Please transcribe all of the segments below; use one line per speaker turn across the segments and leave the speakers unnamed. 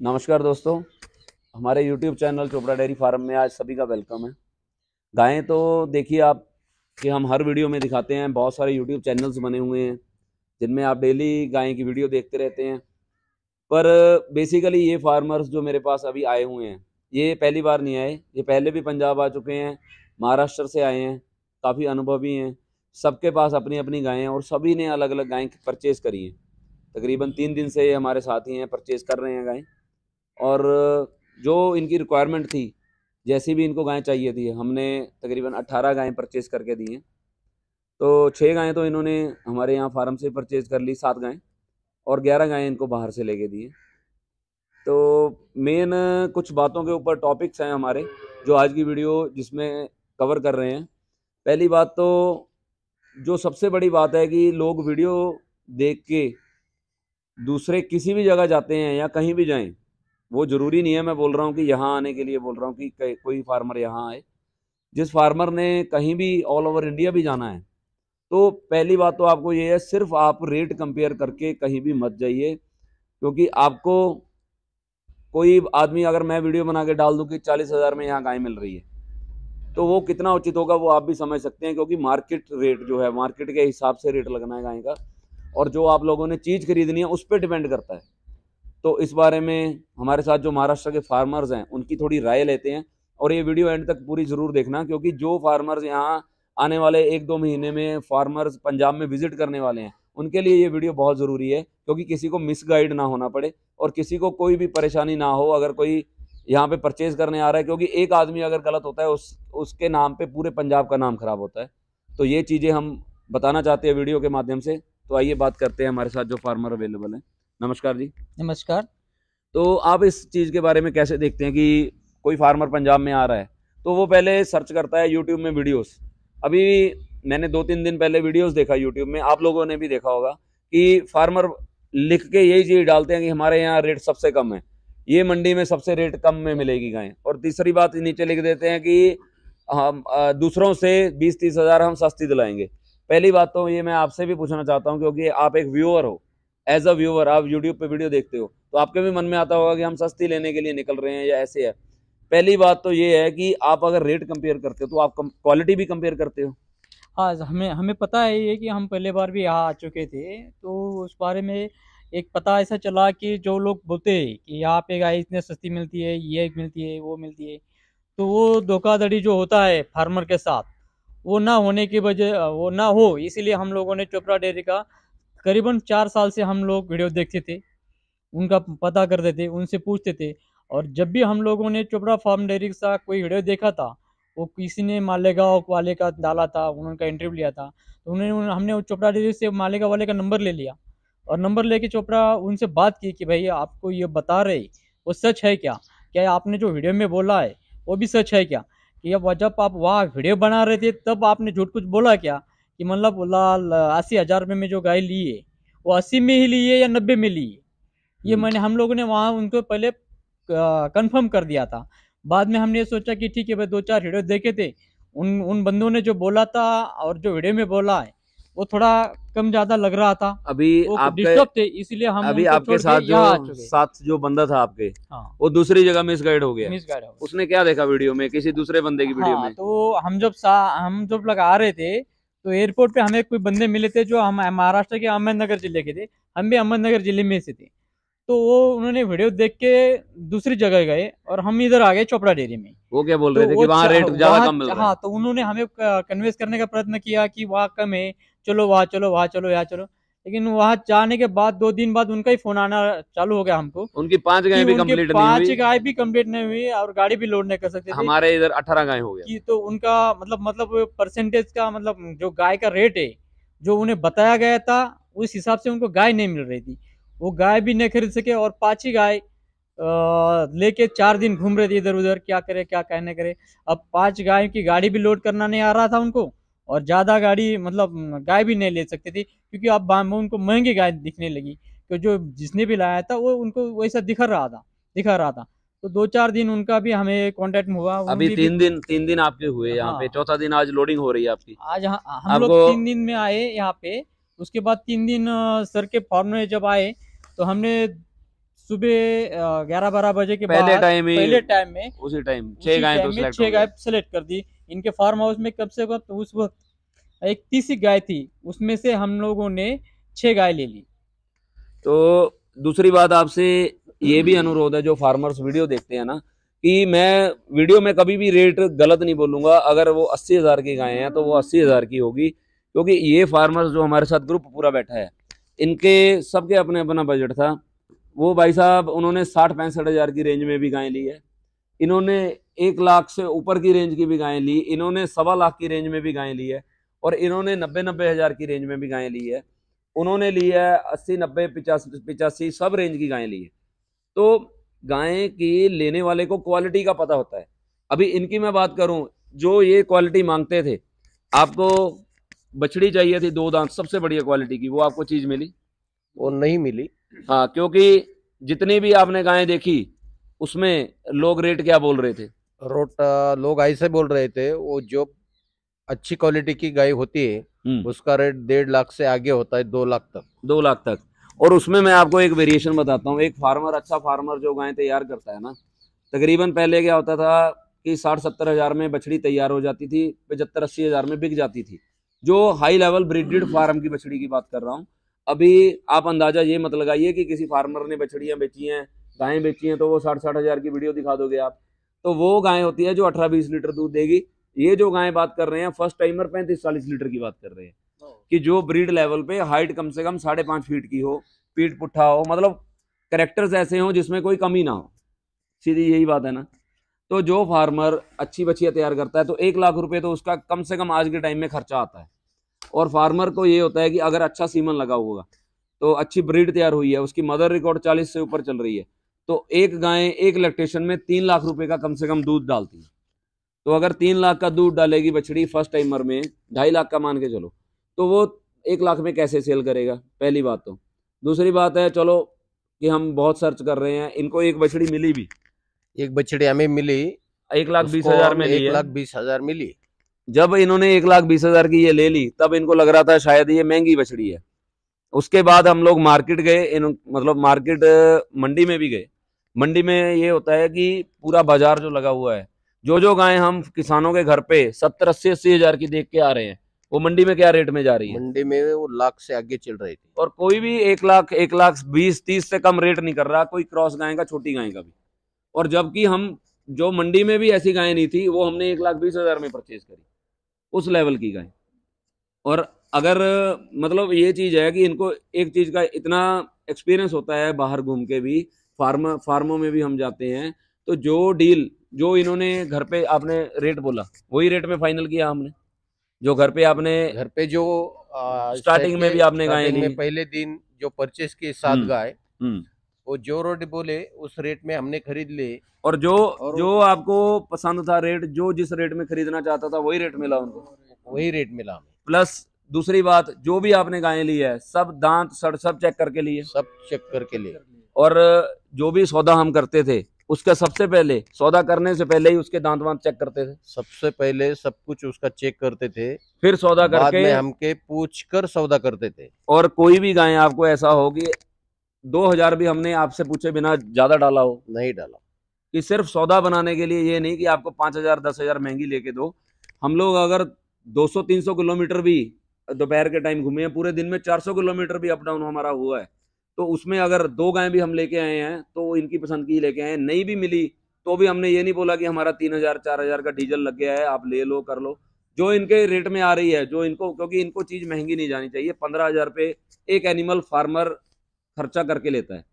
नमस्कार दोस्तों हमारे YouTube channel Chopra dairy farm में आज सभी का वेलकम है गायें तो देखिए आप कि हम हर वीडियो में दिखाते हैं बहुत सारे YouTube चैनल्स बने हुए हैं जिनमें आप डेली गायें की वीडियो देखते रहते हैं पर बेसिकली ये फार्मर्स जो मेरे पास अभी आए हुए हैं ये पहली बार नहीं आए ये पहले भी पंजाब आ चुके हैं महाराष्ट्र से आए हैं काफ़ी अनुभवी हैं सबके पास अपनी अपनी गायें और सभी ने अलग अलग गायें परचेज़ करी हैं तकरीबन तीन दिन से ये हमारे साथ ही हैं परचेज़ कर रहे हैं गायें और जो इनकी रिक्वायरमेंट थी जैसी भी इनको गायें चाहिए थी हमने तकरीबन 18 गायें परचेज़ करके दी हैं तो छः गायें तो इन्होंने हमारे यहाँ फार्म से परचेज़ कर ली सात गायें और ग्यारह गायें इनको बाहर से लेके दी तो मेन कुछ बातों के ऊपर टॉपिक्स हैं हमारे जो आज की वीडियो जिसमें कवर कर रहे हैं पहली बात तो जो सबसे बड़ी बात है कि लोग वीडियो देख के दूसरे किसी भी जगह जाते हैं या कहीं भी जाएं वो ज़रूरी नहीं है मैं बोल रहा हूँ कि यहाँ आने के लिए बोल रहा हूँ कि कोई फार्मर यहाँ आए जिस फार्मर ने कहीं भी ऑल ओवर इंडिया भी जाना है तो पहली बात तो आपको ये है सिर्फ आप रेट कंपेयर करके कहीं भी मत जाइए क्योंकि आपको कोई आदमी अगर मैं वीडियो बना के डाल दूँ कि चालीस हज़ार में यहाँ गाय मिल रही है तो वो कितना उचित होगा वो आप भी समझ सकते हैं क्योंकि मार्केट रेट जो है मार्केट के हिसाब से रेट लगना है गाय का और जो आप लोगों ने चीज़ खरीदनी है उस पर डिपेंड करता है तो इस बारे में हमारे साथ जो महाराष्ट्र के फार्मर्स हैं उनकी थोड़ी राय लेते हैं और ये वीडियो एंड तक पूरी ज़रूर देखना क्योंकि जो फार्मर्स यहाँ आने वाले एक दो महीने में फार्मर्स पंजाब में विजिट करने वाले हैं उनके लिए ये वीडियो बहुत ज़रूरी है क्योंकि किसी को मिसगाइड ना होना पड़े और किसी को कोई भी परेशानी ना हो अगर कोई यहाँ पे परचेज़ करने आ रहा है क्योंकि एक आदमी अगर गलत होता है उस उसके नाम पे पूरे पंजाब का नाम ख़राब होता है तो ये चीज़ें हम बताना चाहते हैं वीडियो के माध्यम से तो आइए बात करते हैं हमारे साथ जो फार्मर अवेलेबल हैं नमस्कार जी नमस्कार तो आप इस चीज़ के बारे में कैसे देखते हैं कि कोई फार्मर पंजाब में आ रहा है तो वो पहले सर्च करता है यूट्यूब में वीडियोस अभी मैंने दो तीन दिन पहले वीडियोस देखा यूट्यूब में आप लोगों ने भी देखा होगा कि फार्मर लिख के यही चीज़ डालते हैं कि हमारे यहाँ रेट सबसे कम है ये मंडी में सबसे रेट कम में मिलेगी गाय और तीसरी बात नीचे लिख देते हैं कि हम दूसरों से बीस तीस हज़ार हम सस्ती दिलाएंगे पहली बात तो ये मैं आपसे भी पूछना चाहता हूँ क्योंकि आप एक व्यूअर हो एज अ व्यूवर आप यूट्यूब पे वीडियो देखते हो तो आपके भी मन में आता होगा कि हम सस्ती लेने के लिए निकल रहे हैं या ऐसे है पहली बात तो ये है कि आप अगर रेट कंपेयर करते हो तो आप क्वालिटी भी कंपेयर करते हो
हाँ हमें हमें पता है ये कि हम पहले बार भी यहाँ आ चुके थे तो उस बारे में एक पता ऐसा चला कि जो लोग बोलते हैं कि यहाँ पे गाय इतने सस्ती मिलती है ये मिलती है वो मिलती है तो वो धोखाधड़ी जो होता है फार्मर के साथ वो ना होने की वजह वो ना हो इसीलिए हम लोगों ने चोपड़ा डेयरी का करीबन चार साल से हम लोग वीडियो देखते थे उनका पता करते थे उनसे पूछते थे और जब भी हम लोगों ने चोपड़ा फार्म डेयरी का कोई वीडियो देखा था वो किसी ने मालेगांव वाले का डाला था उनका इंटरव्यू लिया था तो उन्होंने हमने चोपड़ा डेयरी से मालेगांव वाले का नंबर ले लिया और नंबर लेके चोपड़ा उनसे बात की कि भाई आपको ये बता रहे वो सच है क्या क्या आपने जो वीडियो में बोला है वो भी सच है क्या कि जब जब आप वहाँ वीडियो बना रहे थे तब आपने झूठ कुछ बोला क्या कि मतलब लाल अस्सी हज़ार रुपये में जो गाय ली है वो अस्सी में ही ली है या नब्बे में ली है ये हम्म। मैंने हम लोगों ने वहाँ उनको पहले कंफर्म कर दिया था बाद में हमने सोचा कि ठीक है भाई दो चार वीडियो देखे थे उन उन बंदों ने जो बोला था और जो वीडियो में बोला है वो थोड़ा कम ज्यादा लग रहा था
अभी डिस्टर्ब
थे इसीलिए हम अभी आपके साथ जो
साथ जो बंदा था आपके हाँ। वो दूसरी जगह मिस गाइड हो गया मिस गाइड उसने क्या देखा वीडियो में किसी दूसरे बंदे की वीडियो हाँ, में
तो हम जब हम जब लगा रहे थे तो एयरपोर्ट पे हमें कोई बंदे मिले थे जो हम महाराष्ट्र के अहमदनगर जिले के थे हम भी अहमदनगर जिले में से थे तो वो उन्होंने वीडियो देख के दूसरी जगह गए और हम इधर आ गए चोपड़ा डेरी में वो क्या बोल तो रहे थे कि वहाँ रेट ज्यादा कम मिल रहा हाँ तो उन्होंने हमें कन्विंस करने का प्रयत्न किया कि वहाँ कम है चलो वहाँ चलो वहाँ चलो यहाँ चलो लेकिन वहाँ जाने के बाद दो दिन बाद उनका ही फोन आना चालू हो गया हमको उनकी पांच गाय भी कम्प्लीट पांच गाय भी कम्प्लीट नहीं हुई और गाड़ी भी लोड नहीं कर सकते हमारे
इधर अठारह गाय हो गया
तो उनका मतलब मतलब परसेंटेज का मतलब जो गाय का रेट है जो उन्हें बताया गया था उस हिसाब से उनको गाय नहीं मिल रही थी वो गाय भी नहीं खरीद सके और पांच ही गाय लेके चार दिन घूम रहे थे इधर उधर क्या करे क्या कहने करे अब पांच गाय की गाड़ी भी लोड करना नहीं आ रहा था उनको और ज़्यादा गाड़ी मतलब गाय भी नहीं ले सकते थे क्योंकि अब बाम्बे उनको महंगी गाय दिखने लगी तो जो जिसने भी लाया था वो उनको वैसा दिखा रहा था दिखा रहा था तो दो चार दिन उनका भी हमें कांटेक्ट हुआ अभी तीन
दिन तीन दिन आपके हुए हाँ। यहाँ पे चौथा दिन आज लोडिंग हो रही है आपकी
आज हाँ, हम आपको... लोग तीन दिन में आए यहाँ पे उसके बाद तीन दिन सर के फॉर्म में जब आए तो हमने सुबह ग्यारह बारह बजे के पहले टाइम पहले टाइम में उसी टाइम छह गाय तो छह गाय सेलेक्ट कर दी इनके फार्म हाउस में कब से कब तो उस वक्त एक तीस गाय थी उसमें से हम लोगों ने छः गाय ले ली
तो दूसरी बात आपसे ये भी अनुरोध है जो फार्मर्स वीडियो देखते हैं ना कि मैं वीडियो में कभी भी रेट गलत नहीं बोलूँगा अगर वो अस्सी हज़ार की गायें हैं तो वो अस्सी हज़ार की होगी क्योंकि ये फार्मर्स जो हमारे साथ ग्रुप पूरा बैठा है इनके सबके अपने अपना बजट था वो भाई साहब उन्होंने साठ पैंसठ हज़ार की रेंज में भी गायें ली है इन्होंने एक लाख से ऊपर की रेंज की भी गायें ली इन्होंने सवा लाख की रेंज में भी गायें ली है और इन्होंने नब्बे नब्बे हज़ार की रेंज में भी गायें ली है उन्होंने ली है अस्सी नब्बे पिचासी पिचासी सब रेंज की गायें ली है तो गायें की लेने वाले को क्वालिटी का पता होता है अभी इनकी मैं बात करूँ जो ये क्वालिटी मांगते थे आपको बछड़ी चाहिए थी दो दांत सबसे बढ़िया क्वालिटी की वो आपको चीज़ मिली वो नहीं मिली हाँ क्योंकि जितनी भी आपने गायें देखी उसमें लोग रेट क्या बोल रहे थे
रोट लोग ऐसे बोल रहे थे वो जो अच्छी क्वालिटी की गाय होती है हम्म। उसका रेट डेढ़ लाख से आगे होता है दो
लाख तक दो लाख तक और उसमें मैं आपको एक वेरिएशन बताता हूँ एक फार्मर अच्छा फार्मर जो गाय तैयार करता है ना तकरीबन पहले क्या होता था कि साठ सत्तर हज़ार में बछड़ी तैयार हो जाती थी पचहत्तर अस्सी हज़ार में बिक जाती थी जो हाई लेवल ब्रिडेड फार्म की बछड़ी की बात कर रहा हूँ अभी आप अंदाज़ा ये मत लगाइए कि किसी फार्मर ने बछड़ियाँ बेची हैं गायें बेची हैं तो वो साठ साठ हज़ार की वीडियो दिखा दोगे आप तो वो गाय होती है जो अठारह बीस लीटर दूध देगी ये जो गाय बात कर रहे हैं फर्स्ट टाइमर पैंतीस चालीस लीटर की बात कर रहे हैं कि जो ब्रीड लेवल पे हाइट कम से कम साढ़े पांच फीट की हो पीठ पुट्ठा हो मतलब करेक्टर्स ऐसे हों जिसमें कोई कमी ना हो सीधी यही बात है ना तो जो फार्मर अच्छी बछिया तैयार करता है तो एक लाख रुपए तो उसका कम से कम आज के टाइम में खर्चा आता है और फार्मर को ये होता है कि अगर अच्छा सीमन लगा होगा तो अच्छी ब्रीड तैयार हुई है उसकी मदर रिकॉर्ड चालीस से ऊपर चल रही है तो एक गायें एक लैक्टेशन में तीन लाख रुपए का कम से कम दूध डालती है तो अगर तीन लाख का दूध डालेगी बछड़ी फर्स्ट टाइमर में ढाई लाख का मान के चलो तो वो एक लाख में कैसे सेल करेगा पहली बात तो दूसरी बात है चलो कि हम बहुत सर्च कर रहे हैं इनको एक बछड़ी मिली भी एक बछड़ी हमें मिली एक लाख बीस हजार में एक लाख
बीस हजार मिली
जब इन्होंने एक लाख बीस हजार की ये ले ली तब इनको लग रहा था शायद ये महंगी बछड़ी है उसके बाद हम लोग मार्केट गए इन मतलब मार्केट मंडी में भी गए मंडी में ये होता है कि पूरा बाजार जो लगा हुआ है जो जो गाय हम किसानों के घर पे सत्तर अस्सी अस्सी हजार की देख के आ रहे हैं वो मंडी में क्या रेट में जा रही है मंडी में वो लाख से आगे चल रही थी और कोई भी एक लाख एक लाख बीस तीस से कम रेट नहीं कर रहा कोई क्रॉस गाय का छोटी गाय का भी और जबकि हम जो मंडी में भी ऐसी गाय नहीं थी वो हमने एक लाख बीस हजार में परचेज करी उस लेवल की गाय और अगर मतलब ये चीज़ है कि इनको एक चीज़ का इतना एक्सपीरियंस होता है बाहर घूम के भी फार्मा फार्मों में भी हम जाते हैं तो जो डील जो इन्होंने घर पे आपने रेट बोला वही रेट में फाइनल किया हमने जो घर पे आपने घर पे जो आ, स्टार्टिंग में भी आपने गाय पहले दिन जो परचेस के साथ हम्म, गाय हम्म। वो जो रोड बोले उस रेट में हमने खरीद ले और जो और जो आपको पसंद था रेट जो जिस रेट में खरीदना चाहता था वही रेट मिला उनको वही रेट मिला प्लस दूसरी बात जो भी आपने गाय ली है सब दांत सड़ सब चेक करके लिए सब चेक करके लिए और जो भी सौदा हम करते थे उसका सबसे पहले सौदा करने से पहले ही उसके दांत वांत चेक करते थे सबसे पहले सब कुछ उसका चेक करते थे फिर सौदा करके हमके पूछ कर सौदा करते थे और कोई भी गाय आपको ऐसा हो कि दो हजार भी हमने आपसे पूछे बिना ज्यादा डाला हो नहीं डाला कि सिर्फ सौदा बनाने के लिए ये नहीं कि आपको पांच हजार दस हजार महंगी लेके दो हम लोग अगर तीन सौ किलोमीटर भी दोपहर के टाइम घूमे पूरे दिन में सौ किलोमीटर भी अप डाउन हमारा हुआ है तो उसमें अगर दो गायें भी हम लेके आए हैं तो इनकी पसंद की लेके आए नहीं भी मिली तो भी हमने ये नहीं बोला कि हमारा तीन हज़ार चार हज़ार का डीजल लग गया है आप ले लो कर लो जो इनके रेट में आ रही है जो इनको क्योंकि इनको चीज़ महंगी नहीं जानी चाहिए पंद्रह हज़ार रुपये एक एनिमल फार्मर खर्चा करके लेता है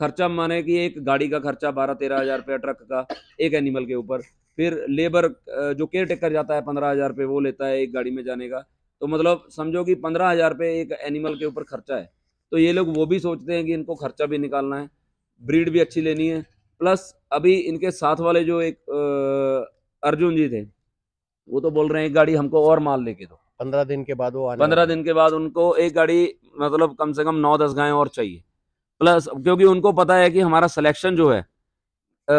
खर्चा माने कि एक गाड़ी का खर्चा बारह तेरह हज़ार रुपया ट्रक का एक एनिमल के ऊपर फिर लेबर जो केयर टेकर जाता है पंद्रह हज़ार रुपये वो लेता है एक गाड़ी में जाने का तो मतलब समझो कि पंद्रह हज़ार रुपये एक एनिमल के ऊपर खर्चा है तो ये लोग वो भी सोचते हैं कि इनको खर्चा भी निकालना है ब्रीड भी अच्छी लेनी है प्लस अभी इनके साथ वाले जो एक अर्जुन जी थे वो तो बोल रहे हैं एक गाड़ी हमको और माल लेके दो पंद्रह दिन के बाद वो पंद्रह दिन के बाद उनको एक गाड़ी मतलब कम से कम नौ दस गायें और चाहिए प्लस क्योंकि उनको पता है कि हमारा सिलेक्शन जो है आ,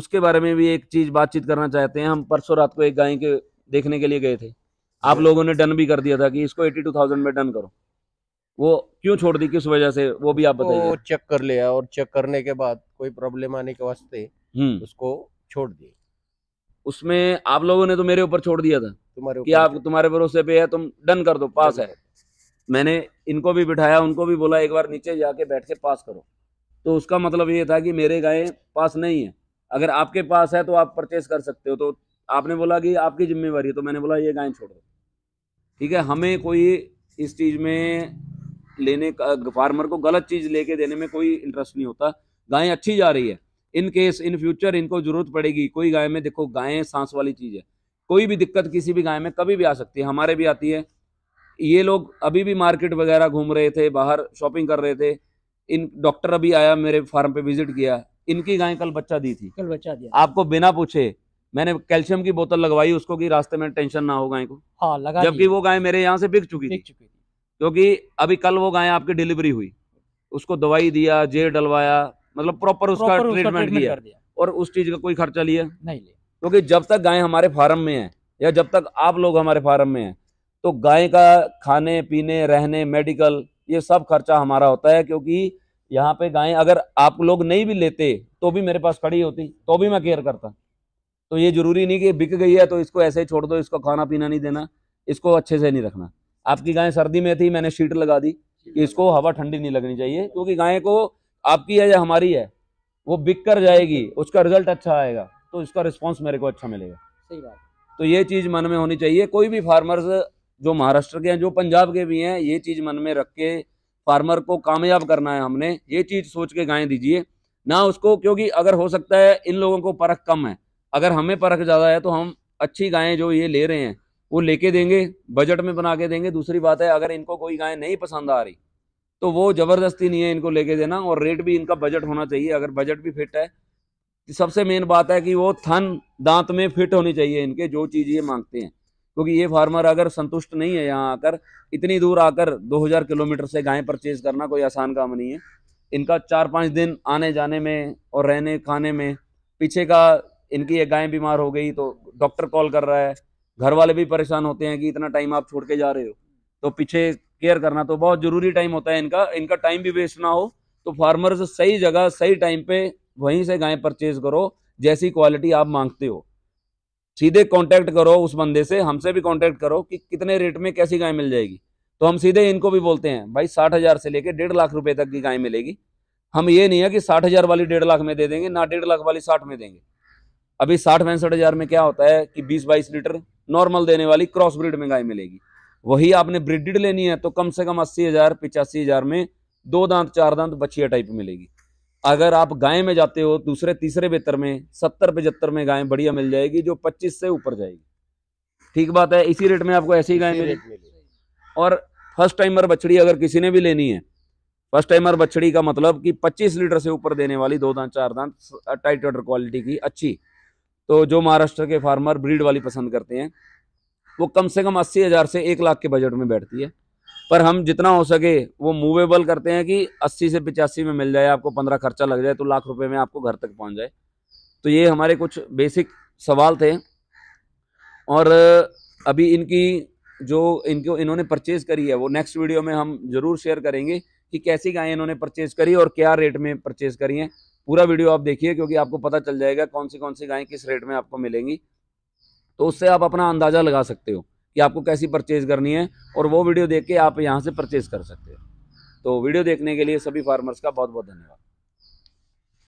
उसके बारे में भी एक चीज़ बातचीत करना चाहते हैं हम परसों रात को एक गाय के देखने के लिए गए थे आप लोगों ने डन भी कर दिया था कि इसको एटी टू थाउजेंड में डन करो वो क्यों छोड़ दी किस वजह से वो भी आप तो बताइए तो चेक कर लिया और चेक करने के बाद कोई प्रॉब्लम आने के वास्ते हम्म। उसको छोड़ दिया उसमें आप लोगों ने तो मेरे ऊपर छोड़ दिया था तुम्हारे कि आप तुम्हारे भरोसे पे है तुम डन कर दो पास है मैंने इनको भी बिठाया उनको भी बोला एक बार नीचे जाके बैठ के पास करो तो उसका मतलब ये था कि मेरे गाय पास नहीं है अगर आपके पास है तो आप परचेस कर सकते हो तो आपने बोला कि आपकी जिम्मेवारी है तो मैंने बोला ये गाय छोड़ दो ठीक है हमें कोई इस चीज़ में लेने का फार्मर को गलत चीज़ लेके देने में कोई इंटरेस्ट नहीं होता गायें अच्छी जा रही है इन केस इन फ्यूचर इनको जरूरत पड़ेगी कोई गाय में देखो गायें सांस वाली चीज़ है कोई भी दिक्कत किसी भी गाय में कभी भी आ सकती है हमारे भी आती है ये लोग अभी भी मार्केट वगैरह घूम रहे थे बाहर शॉपिंग कर रहे थे इन डॉक्टर अभी आया मेरे फार्म पे विजिट किया इनकी गाय कल बच्चा दी थी कल बच्चा दिया आपको बिना पूछे मैंने कैल्शियम की बोतल लगवाई उसको कि रास्ते में टेंशन ना हो गाय को
हाँ, लगा जबकि वो
गाय मेरे यहाँ से बिक चुकी थी चुकी क्योंकि अभी कल वो गाय आपकी डिलीवरी हुई उसको दवाई दिया जेल डलवाया मतलब प्रॉपर उसका ट्रीटमेंट दिया।, और उस चीज का कोई खर्चा लिया नहीं लिया क्योंकि जब तक गाय हमारे फार्म में है या जब तक आप लोग हमारे फार्म में हैं तो गाय का खाने पीने रहने मेडिकल ये सब खर्चा हमारा होता है क्योंकि यहाँ पे गाय अगर आप लोग नहीं भी लेते तो भी मेरे पास खड़ी होती तो भी मैं केयर करता तो ये जरूरी नहीं कि बिक गई है तो इसको ऐसे ही छोड़ दो इसको खाना पीना नहीं देना इसको अच्छे से नहीं रखना आपकी गाय सर्दी में थी मैंने शीट लगा दी कि इसको हवा ठंडी नहीं लगनी चाहिए क्योंकि गाय को आपकी है या हमारी है वो बिक कर जाएगी उसका रिजल्ट अच्छा आएगा तो इसका रिस्पॉन्स मेरे को अच्छा मिलेगा सही बात तो ये चीज़ मन में होनी चाहिए कोई भी फार्मर्स जो महाराष्ट्र के हैं जो पंजाब के भी हैं ये चीज़ मन में रख के फार्मर को कामयाब करना है हमने ये चीज़ सोच के गाय दीजिए ना उसको क्योंकि अगर हो सकता है इन लोगों को परख कम है अगर हमें परख ज़्यादा है तो हम अच्छी गायें जो ये ले रहे हैं वो लेके देंगे बजट में बना के देंगे दूसरी बात है अगर इनको कोई गाय नहीं पसंद आ रही तो वो ज़बरदस्ती नहीं है इनको लेके देना और रेट भी इनका बजट होना चाहिए अगर बजट भी फिट है तो सबसे मेन बात है कि वो थन दांत में फिट होनी चाहिए इनके जो चीज़ ये मांगते हैं क्योंकि ये फार्मर अगर संतुष्ट नहीं है यहाँ आकर इतनी दूर आकर 2000 किलोमीटर से गायें परचेज करना कोई आसान काम नहीं है इनका चार पाँच दिन आने जाने में और रहने खाने में पीछे का इनकी ये गाय बीमार हो गई तो डॉक्टर कॉल कर रहा है घर वाले भी परेशान होते हैं कि इतना टाइम आप छोड़ के जा रहे हो तो पीछे केयर करना तो बहुत ज़रूरी टाइम होता है इनका इनका टाइम भी वेस्ट ना हो तो फार्मर्स सही जगह सही टाइम पे वहीं से गाय परचेज करो जैसी क्वालिटी आप मांगते हो सीधे कांटेक्ट करो उस बंदे से हमसे भी कांटेक्ट करो कि कितने रेट में कैसी गाय मिल जाएगी तो हम सीधे इनको भी बोलते हैं भाई साठ हज़ार से लेकर डेढ़ लाख रुपए तक की गाय मिलेगी हम ये नहीं है कि साठ हज़ार वाली डेढ़ लाख में दे देंगे ना डेढ़ लाख वाली साठ में देंगे अभी साठ पैंसठ हजार में क्या होता है कि बीस बाईस लीटर नॉर्मल देने वाली क्रॉस ब्रिड में गाय मिलेगी वही आपने ब्रिडिड लेनी है तो कम से कम अस्सी हजार पिचासी हजार में दो दांत चार दांत बछिया टाइप मिलेगी अगर आप गाय में जाते हो दूसरे तीसरे बेहतर में सत्तर पचहत्तर में गाय बढ़िया मिल जाएगी जो पच्चीस से ऊपर जाएगी ठीक बात है इसी रेट में आपको ऐसी गाय मिलेगी और फर्स्ट टाइमर बछड़ी अगर किसी ने भी लेनी है फर्स्ट टाइमर बछड़ी का मतलब कि 25 लीटर से ऊपर देने वाली दो दांत चार दांत टाइट क्वालिटी की अच्छी तो जो महाराष्ट्र के फार्मर ब्रीड वाली पसंद करते हैं वो कम से कम अस्सी हज़ार से एक लाख के बजट में बैठती है पर हम जितना हो सके वो मूवेबल करते हैं कि अस्सी से पिचासी में मिल जाए आपको पंद्रह खर्चा लग जाए तो लाख रुपए में आपको घर तक पहुंच जाए तो ये हमारे कुछ बेसिक सवाल थे और अभी इनकी जो इनको इन्होंने परचेज़ करी है वो नेक्स्ट वीडियो में हम ज़रूर शेयर करेंगे कि कैसी गायें इन्होंने परचेज़ करी और क्या रेट में परचेज़ करी हैं पूरा वीडियो आप देखिए क्योंकि आपको पता चल जाएगा कौन सी कौन सी गायें किस रेट में आपको मिलेंगी तो उससे आप अपना अंदाज़ा लगा सकते हो कि आपको कैसी परचेज़ करनी है और वो वीडियो देख के आप यहाँ से परचेज़ कर सकते हो तो वीडियो देखने के लिए सभी फार्मर्स का बहुत बहुत धन्यवाद